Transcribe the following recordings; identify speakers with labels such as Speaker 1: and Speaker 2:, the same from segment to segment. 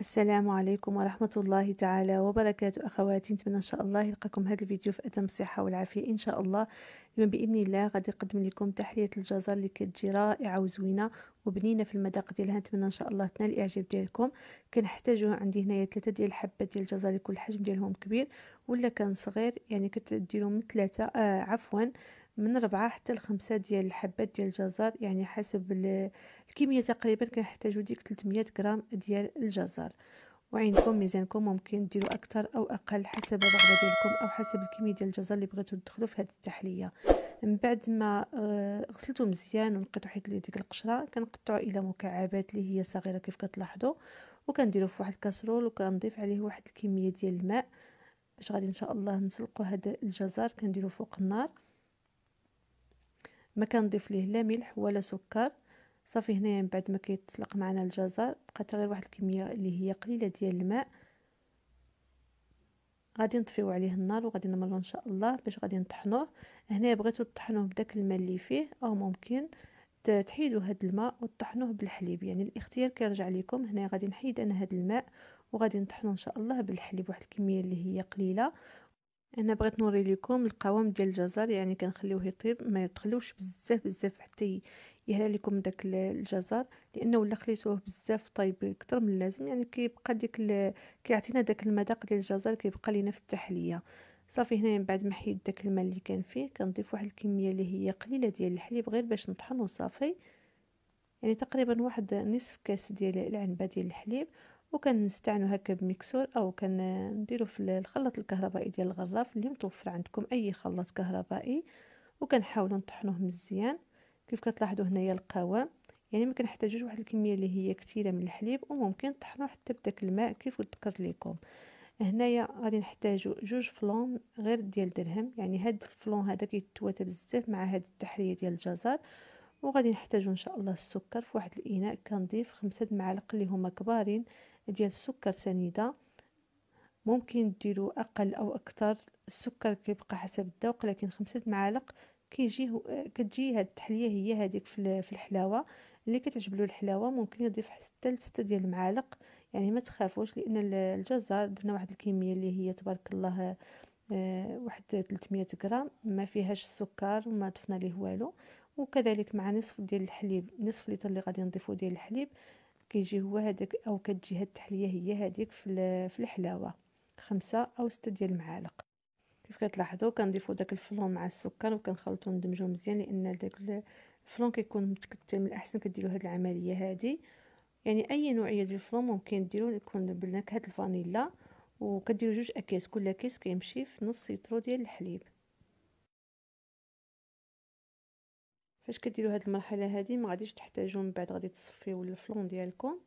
Speaker 1: السلام عليكم ورحمة الله تعالى وبركاته أخواتي نتمنى إن شاء الله يلقاكم هذا الفيديو في أتم الصحة والعافية إن شاء الله اليوم بإذن الله غادي نقدم لكم تحلية الجزر اللي كتجي رائعة وزوينة وبنينة في المذاق ديالها نتمنى إن شاء الله تنال الإعجاب ديالكم كنحتاجو عندي هنايا ثلاثة ديال الحبات ديال الجزر اللي كل حجم ديالهم كبير ولا كان صغير يعني كتديرو من ثلاثة آه عفوا من ربعة حتى لخمسة ديال الحبات ديال الجزر يعني حسب الكمية تقريبا كنحتاجو ديك 300 غرام ديال الجزر وعندكم ميزانكم ممكن ديروا اكثر او اقل حسب الرغبه ديالكم او حسب الكميه ديال الجزر اللي بغيتو تدخلوا في هذه التحليه من بعد ما آه، غسلته مزيان ونقيتو حيت ديك القشره كنقطعو الى مكعبات اللي هي صغيره كيف كتلاحظوا وكنديروا في واحد الكاسرول وكنضيف عليه واحد الكميه ديال الماء باش غادي ان شاء الله نسلقوا هذا الجزر كنديروا فوق النار ما كنضيف ليه لا ملح ولا سكر صافي هنايا من بعد ما كيتسلق معنا الجزر بقات غير واحد الكميه اللي هي قليله ديال الماء غادي نطفيو عليه النار وغادي نمرو ان شاء الله باش غادي نطحنوه هنا بغيتو تطحنوه بداك الماء اللي فيه او ممكن تحيدوا هاد الماء وتطحنوه بالحليب يعني الاختيار كيرجع لكم هنا غادي نحيد انا هاد الماء وغادي نطحنو ان شاء الله بالحليب واحد الكميه اللي هي قليله انا بغيت نوري لكم القوام ديال الجزر يعني كنخليوه يطيب ما يدخلوش بزاف بزاف حتى يهلا لكم داك الجزر لانه ولا خليتوه بزاف طايب اكثر من اللازم يعني كيبقى ديك كيعطينا داك المذاق ديال الجزر كيبقى لينا في التحليه صافي هنا من بعد ما حيد داك الماء اللي كان فيه كنضيف واحد الكميه اللي هي قليله ديال الحليب غير باش نطحن وصافي يعني تقريبا واحد نصف كاس ديال العنبه ديال الحليب وكنستعنوا هكا بميكسور او كنديروا في الخلاط الكهربائي ديال الغراف اللي متوفر عندكم اي خلاط كهربائي وكنحاولوا نطحنوه مزيان كيف كتلاحظوا هنايا القوام يعني ما كنحتاجوش واحد الكميه اللي هي كثيره من الحليب وممكن طحنوه حتى بداك الماء كيف ذكرت لكم هنايا غادي نحتاجو جوج فلون غير ديال درهم يعني هاد الفلون هذا كيتواتى بزاف مع هاد التحريه ديال الجزر وغادي نحتاجو ان شاء الله السكر في واحد الاناء كنضيف خمسة معالق اللي هما كبارين ديال السكر سنيده ممكن ديرو اقل او اكثر السكر كيبقى حسب الذوق لكن خمسة معالق كيجي كتجي هاد التحليه هي هذيك في الحلاوه اللي كتعجبلو الحلاوه ممكن يضيف حتى لستة ديال المعالق يعني ما تخافوش لان الجزر درنا واحد الكميه اللي هي تبارك الله آه، واحد 300 غرام ما فيهاش السكر وما ضفنا ليه والو وكذلك مع نصف ديال الحليب نصف لتر اللي غادي نضيفو ديال الحليب كيجي هو هذاك او كتجي هاد التحليه هي هذيك في الحلاوه خمسة او ستة ديال المعالق كيف كتلاحظوا كنضيفوا داك الفلون مع السكر وكنخلطو ندمجو مزيان لان داك الفلون كيكون متكتل من الاحسن كديروا هاد العمليه هادي يعني اي نوعيه ديال الفلون ممكن ديروا يكون بنكهه الفانيلا وكديروا جوج اكياس كل كيس كيمشي في نص يترو ديال الحليب فاش كديروا هاد المرحله هادي ما غاديش تحتاجوا من بعد غادي تصفيو الفلون ديالكم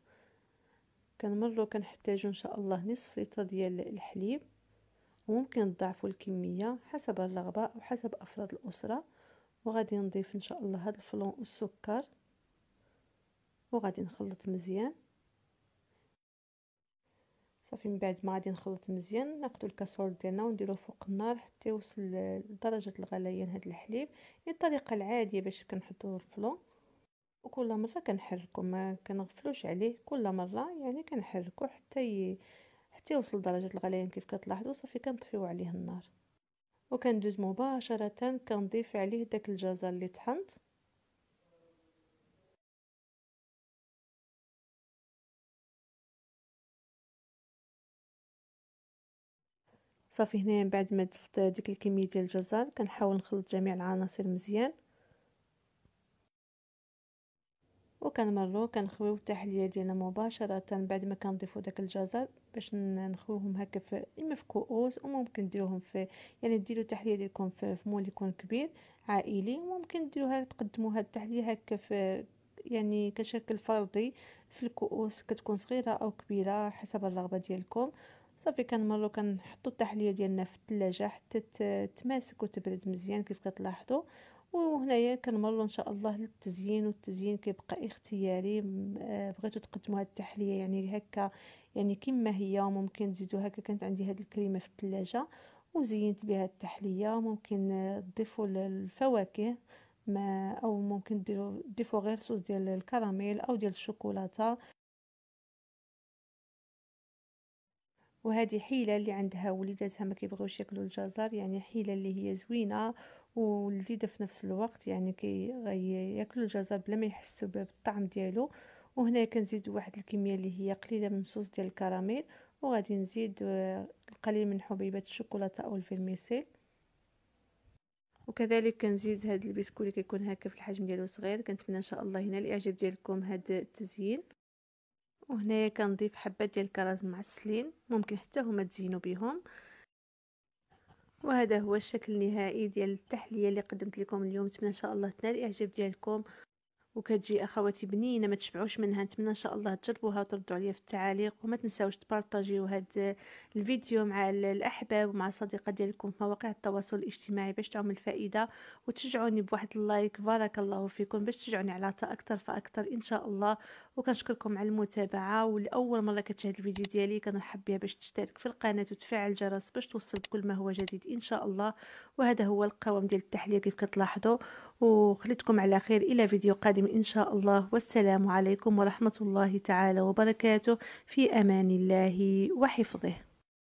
Speaker 1: كنمروا كنحتاجوا ان شاء الله نصف لتر ديال الحليب وممكن تضاعفوا الكميه حسب الرغبه وحسب افراد الاسره وغادي نضيف ان شاء الله هاد الفلون والسكر وغادي نخلط مزيان صافي من بعد ما غادي نخلط مزيان ناخذ الكاسرول ديالنا ونديروه فوق النار حتى يوصل لدرجه الغليان هذا الحليب هي الطريقه العاديه باش كنحطو الفلو وكل مره كنحركو ما كنغفلوش عليه كل مره يعني كنحركو حتى ي... حتى يوصل لدرجه الغليان كيف كتلاحظوا صافي كنطفيو عليه النار وكندوز مباشره كنضيف عليه داك الجزر اللي طحنت صافي هنايا من بعد ما ضفت ديك الكميه ديال الجزر كنحاول نخلط جميع العناصر مزيان وكنمرو كنخويو التحليه ديالنا مباشره بعد ما كنضيفو داك الجزر باش نخويهم هكا في اما في كؤوس وممكن ديروهم في يعني ديروا التحليه ديالكم في, مول يكون كبير عائلي ممكن ديروها تقدموا هاد التحليه هكا في يعني كشكل فردي في الكؤوس كتكون صغيره او كبيره حسب الرغبه ديالكم صافي كنمرو كنحطو التحليه ديالنا في الثلاجه حتى تماسك وتبرد مزيان كيف كتلاحظوا وهنايا كنمروا ان شاء الله للتزيين والتزيين كيبقى اختياري آه، بغيتو تقدموا هاد التحليه يعني هكا يعني كما هي وممكن تزيدوا هكا كانت عندي هاد الكريمه في الثلاجه وزينت بها التحليه ممكن تضيفوا الفواكه ما او ممكن ديروا ديفو غير صوص ديال الكراميل او ديال الشوكولاته وهذه حيلة اللي عندها وليداتها ما كيبغيوش ياكلوا الجزر يعني حيلة اللي هي زوينة ولذيذة في نفس الوقت يعني كي ياكلوا الجزر بلا ما يحسوا بالطعم ديالو وهنا كنزيد واحد الكميه اللي هي قليله من صوص ديال الكراميل وغادي نزيد آه، القليل من حبيبات الشوكولاته او الفيرميسيل وكذلك كنزيد هذا البسكوت اللي كيكون هكا في الحجم ديالو صغير كنتمنى ان شاء الله ينال الاعجاب ديالكم هذا التزيين وهنايا كنضيف حبه ديال الكراز معسلين ممكن حتى هما تزينوا بهم وهذا هو الشكل النهائي ديال التحليه اللي قدمت لكم اليوم نتمنى ان شاء الله تنال الاعجاب ديالكم وكتجي اخواتي بنينه ما تشبعوش منها نتمنى ان شاء الله تجربوها وتردوا عليا في التعاليق وما تنساوش تبارطاجيو هذا الفيديو مع الاحباب ومع الصديقه ديالكم في مواقع التواصل الاجتماعي باش تعم الفائده وتشجعوني بواحد اللايك بارك الله فيكم باش تشجعوني على عطاء اكثر فاكثر ان شاء الله وكنشكركم على المتابعه ولاول مره كتشاهد الفيديو ديالي كنرحب بها باش تشترك في القناه وتفعل الجرس باش توصل كل ما هو جديد ان شاء الله وهذا هو القوام ديال التحليه كيف كتلاحظوا وخليتكم على خير إلى فيديو قادم إن شاء الله والسلام عليكم ورحمة الله تعالى وبركاته في أمان الله وحفظه